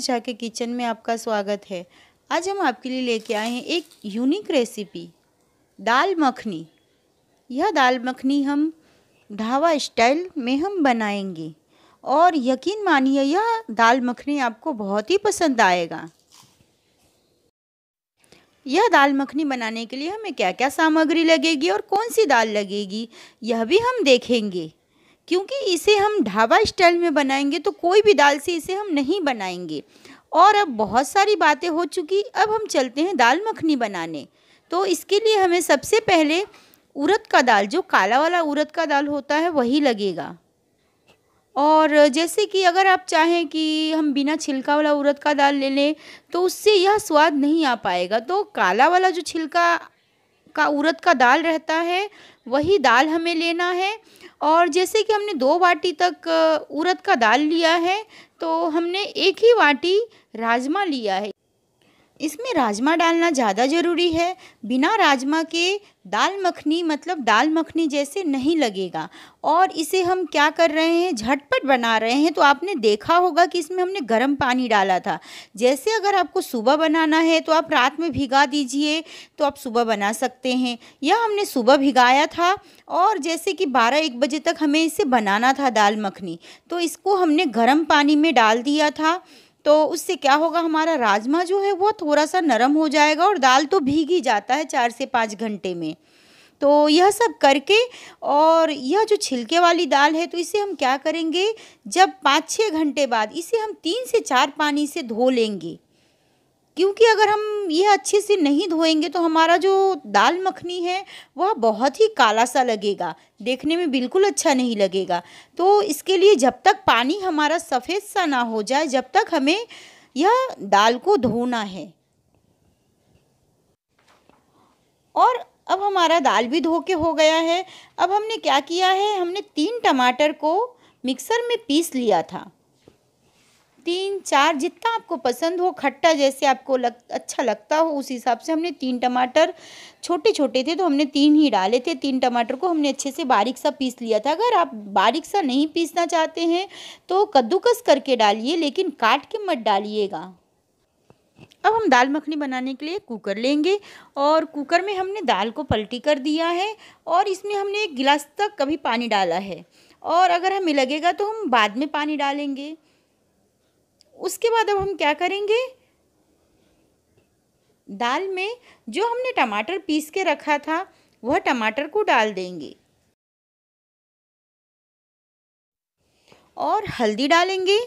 Mrs के kitchen में आपका स्वागत है आज हम आपके लिए लेके आए हैं एक यूनिक रेसिपी दाल मखनी यह दाल मखनी हम ढावा स्टाइल में हम बनाएंगे और यकीन मानिए यह दाल मखनी आपको बहुत ही पसंद आएगा यह दाल मखनी बनाने के लिए हमें क्या क्या सामग्री लगेगी और कौन सी दाल लगेगी यह भी हम देखेंगे क्योंकि इसे हम ढाबा स्टाइल में बनाएंगे तो कोई भी दाल से इसे हम नहीं बनाएंगे और अब बहुत सारी बातें हो चुकी अब हम चलते हैं दाल मखनी बनाने तो इसके लिए हमें सबसे पहले उरद का दाल जो काला वाला उरद का दाल होता है वही लगेगा और जैसे कि अगर आप चाहें कि हम बिना छिलका वाला उरद का दाल ले लें तो उससे यह स्वाद नहीं आ पाएगा तो काला वाला जो छिलका का उरद का दाल रहता है वही दाल हमें लेना है और जैसे कि हमने दो वाटी तक उड़द का दाल लिया है तो हमने एक ही वाटी राजमा लिया है इसमें राजमा डालना ज़्यादा ज़रूरी है बिना राजमा के दाल मखनी मतलब दाल मखनी जैसे नहीं लगेगा और इसे हम क्या कर रहे हैं झटपट बना रहे हैं तो आपने देखा होगा कि इसमें हमने गर्म पानी डाला था जैसे अगर आपको सुबह बनाना है तो आप रात में भिगा दीजिए तो आप सुबह बना सकते हैं यह हमने सुबह भिगाया था और जैसे कि बारह एक बजे तक हमें इसे बनाना था दाल मखनी तो इसको हमने गर्म पानी में डाल दिया था तो उससे क्या होगा हमारा राजमा जो है वो थोड़ा सा नरम हो जाएगा और दाल तो भीग ही जाता है चार से पाँच घंटे में तो यह सब करके और यह जो छिलके वाली दाल है तो इसे हम क्या करेंगे जब पाँच छः घंटे बाद इसे हम तीन से चार पानी से धो लेंगे क्योंकि अगर हम ये अच्छे से नहीं धोएंगे तो हमारा जो दाल मखनी है वह बहुत ही काला सा लगेगा देखने में बिल्कुल अच्छा नहीं लगेगा तो इसके लिए जब तक पानी हमारा सफ़ेद सा ना हो जाए जब तक हमें यह दाल को धोना है और अब हमारा दाल भी धो के हो गया है अब हमने क्या किया है हमने तीन टमाटर को मिक्सर में पीस लिया था तीन चार जितना आपको पसंद हो खट्टा जैसे आपको लग अच्छा लगता हो उस हिसाब से हमने तीन टमाटर छोटे छोटे थे तो हमने तीन ही डाले थे तीन टमाटर को हमने अच्छे से बारीक सा पीस लिया था अगर आप बारीक सा नहीं पीसना चाहते हैं तो कद्दूकस करके डालिए लेकिन काट के मत डालिएगा अब हम दाल मखनी बनाने के लिए कुकर लेंगे और कुकर में हमने दाल को पलटी कर दिया है और इसमें हमने एक गिलास तक कभी पानी डाला है और अगर हमें लगेगा तो हम बाद में पानी डालेंगे उसके बाद अब हम क्या करेंगे दाल में जो हमने टमाटर पीस के रखा था वह टमाटर को डाल देंगे और हल्दी डालेंगे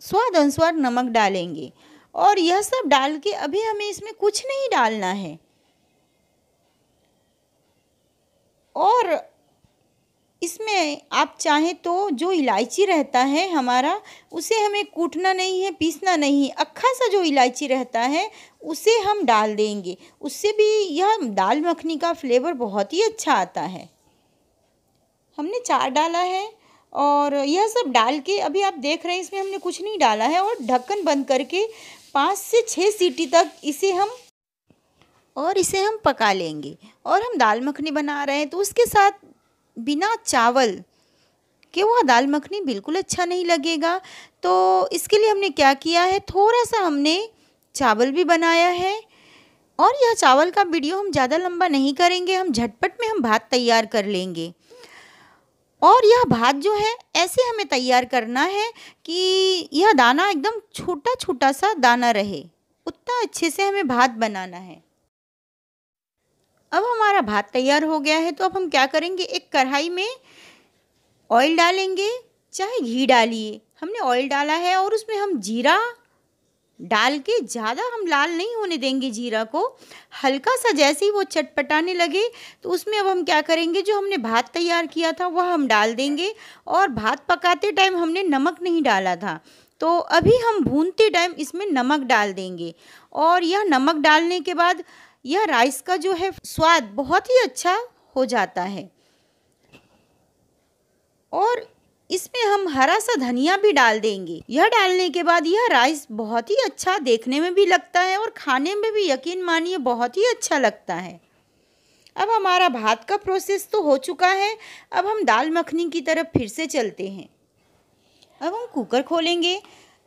स्वाद अनुसार नमक डालेंगे और यह सब डाल के अभी हमें इसमें कुछ नहीं डालना है और इसमें आप चाहें तो जो इलायची रहता है हमारा उसे हमें कूटना नहीं है पीसना नहीं है अखा सा जो इलायची रहता है उसे हम डाल देंगे उससे भी यह दाल मखनी का फ्लेवर बहुत ही अच्छा आता है हमने चार डाला है और यह सब डाल के अभी आप देख रहे हैं इसमें हमने कुछ नहीं डाला है और ढक्कन बंद करके पाँच से छः सीटी तक इसे हम और इसे हम पका लेंगे और हम दाल मखनी बना रहे हैं तो उसके साथ बिना चावल के वह दाल मखनी बिल्कुल अच्छा नहीं लगेगा तो इसके लिए हमने क्या किया है थोड़ा सा हमने चावल भी बनाया है और यह चावल का वीडियो हम ज़्यादा लंबा नहीं करेंगे हम झटपट में हम भात तैयार कर लेंगे और यह भात जो है ऐसे हमें तैयार करना है कि यह दाना एकदम छोटा छोटा सा दाना रहे उतना अच्छे से हमें भात बनाना है अब हमारा भात तैयार हो गया है तो अब हम क्या करेंगे एक कढ़ाई में ऑयल डालेंगे चाहे घी डालिए हमने ऑयल डाला है और उसमें हम जीरा डाल के ज़्यादा हम लाल नहीं होने देंगे जीरा को हल्का सा जैसे ही वो चटपटाने लगे तो उसमें अब हम क्या करेंगे जो हमने भात तैयार किया था वह हम डाल देंगे और भात पकाते टाइम हमने नमक नहीं डाला था तो अभी हम भूनते टाइम इसमें नमक डाल देंगे और यह नमक डालने के बाद यह राइस का जो है स्वाद बहुत ही अच्छा हो जाता है हरा सा धनिया भी डाल देंगे यह डालने के बाद यह राइस बहुत ही अच्छा देखने में भी लगता है और खाने में भी यकीन मानिए बहुत ही अच्छा लगता है अब हमारा भात का प्रोसेस तो हो चुका है अब हम दाल मखनी की तरफ फिर से चलते हैं अब हम कुकर खोलेंगे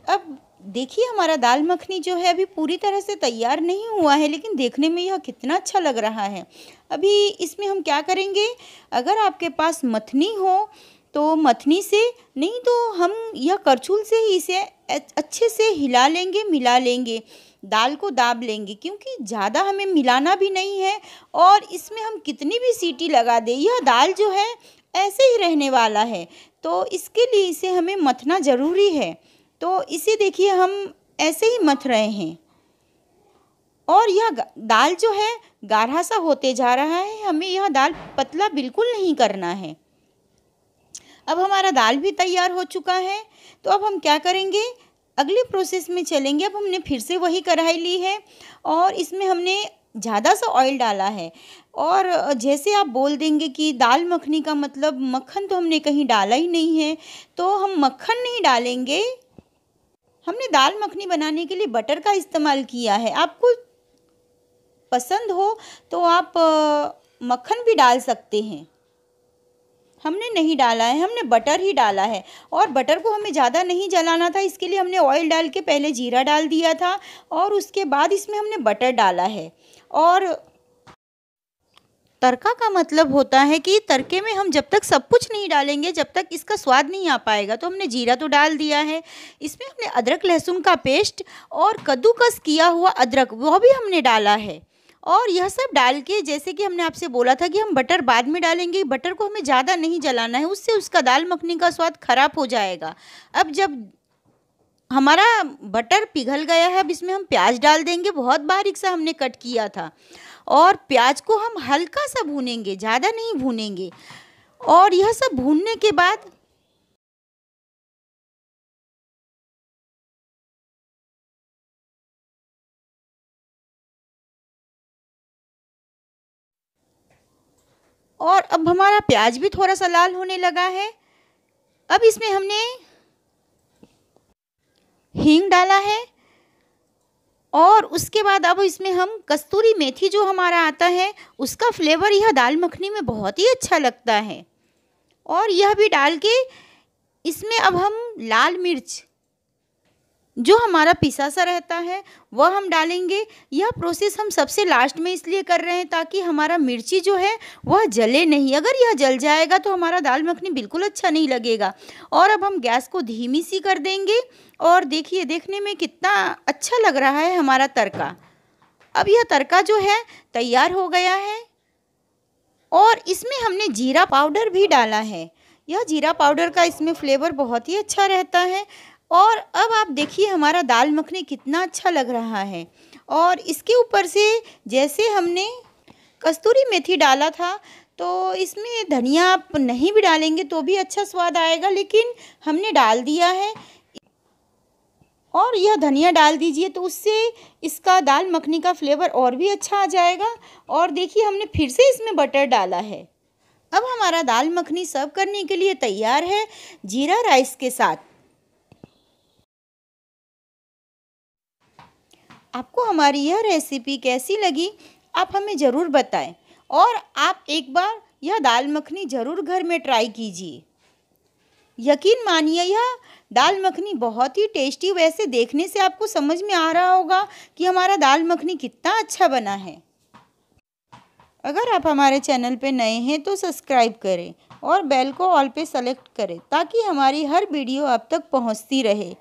अब देखिए हमारा दाल मखनी जो है अभी पूरी तरह से तैयार नहीं हुआ है लेकिन देखने में यह कितना अच्छा लग रहा है अभी इसमें हम क्या करेंगे अगर आपके पास मथनी हो तो मथनी से नहीं तो हम यह करछुल से ही इसे अच्छे से हिला लेंगे मिला लेंगे दाल को दाब लेंगे क्योंकि ज़्यादा हमें मिलाना भी नहीं है और इसमें हम कितनी भी सीटी लगा दें यह दाल जो है ऐसे ही रहने वाला है तो इसके लिए इसे हमें मथना ज़रूरी है तो इसे देखिए हम ऐसे ही मथ रहे हैं और यह दाल जो है गाढ़ा सा होते जा रहा है हमें यह दाल पतला बिल्कुल नहीं करना है अब हमारा दाल भी तैयार हो चुका है तो अब हम क्या करेंगे अगले प्रोसेस में चलेंगे अब हमने फिर से वही कढ़ाई ली है और इसमें हमने ज़्यादा सा ऑयल डाला है और जैसे आप बोल देंगे कि दाल मखनी का मतलब मक्खन तो हमने कहीं डाला ही नहीं है तो हम मक्खन नहीं डालेंगे हमने दाल मखनी बनाने के लिए बटर का इस्तेमाल किया है आपको पसंद हो तो आप मक्खन भी डाल सकते हैं हमने नहीं डाला है हमने बटर ही डाला है और बटर को हमें ज़्यादा नहीं जलाना था इसके लिए हमने ऑयल डाल के पहले जीरा डाल दिया था और उसके बाद इसमें हमने बटर डाला है और तड़का का मतलब होता है कि तड़के में हम जब तक सब कुछ नहीं डालेंगे जब तक इसका स्वाद नहीं आ पाएगा तो हमने जीरा तो डाल दिया है इसमें हमने अदरक लहसुन का पेस्ट और कद्दूकस किया हुआ अदरक वह भी हमने डाला है और यह सब डाल के जैसे कि हमने आपसे बोला था कि हम बटर बाद में डालेंगे बटर को हमें ज़्यादा नहीं जलाना है उससे उसका दाल मखनी का स्वाद ख़राब हो जाएगा अब जब हमारा बटर पिघल गया है अब इसमें हम प्याज डाल देंगे बहुत बारीक सा हमने कट किया था और प्याज को हम हल्का सा भूनेंगे ज़्यादा नहीं भूनेंगे और यह सब भूनने के बाद और अब हमारा प्याज भी थोड़ा सा लाल होने लगा है अब इसमें हमने हींग डाला है और उसके बाद अब इसमें हम कस्तूरी मेथी जो हमारा आता है उसका फ्लेवर यह दाल मखनी में बहुत ही अच्छा लगता है और यह भी डाल के इसमें अब हम लाल मिर्च जो हमारा पिसा सा रहता है वह हम डालेंगे यह प्रोसेस हम सबसे लास्ट में इसलिए कर रहे हैं ताकि हमारा मिर्ची जो है वह जले नहीं अगर यह जल जाएगा तो हमारा दाल मखनी बिल्कुल अच्छा नहीं लगेगा और अब हम गैस को धीमी सी कर देंगे और देखिए देखने में कितना अच्छा लग रहा है हमारा तड़का अब यह तड़का जो है तैयार हो गया है और इसमें हमने जीरा पाउडर भी डाला है यह जीरा पाउडर का इसमें फ्लेवर बहुत ही अच्छा रहता है और अब आप देखिए हमारा दाल मखनी कितना अच्छा लग रहा है और इसके ऊपर से जैसे हमने कस्तूरी मेथी डाला था तो इसमें धनिया आप नहीं भी डालेंगे तो भी अच्छा स्वाद आएगा लेकिन हमने डाल दिया है और यह धनिया डाल दीजिए तो उससे इसका दाल मखनी का फ्लेवर और भी अच्छा आ जाएगा और देखिए हमने फिर से इसमें बटर डाला है अब हमारा दाल मखनी सर्व करने के लिए तैयार है जीरा राइस के साथ आपको हमारी यह रेसिपी कैसी लगी आप हमें ज़रूर बताएं और आप एक बार यह दाल मखनी ज़रूर घर में ट्राई कीजिए यकीन मानिए यह दाल मखनी बहुत ही टेस्टी वैसे देखने से आपको समझ में आ रहा होगा कि हमारा दाल मखनी कितना अच्छा बना है अगर आप हमारे चैनल पर नए हैं तो सब्सक्राइब करें और बेल को ऑल पे सेलेक्ट करें ताकि हमारी हर वीडियो आप तक पहुंचती रहे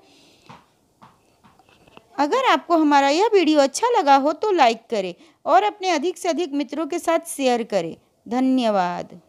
अगर आपको हमारा यह वीडियो अच्छा लगा हो तो लाइक करें और अपने अधिक से अधिक मित्रों के साथ शेयर करें धन्यवाद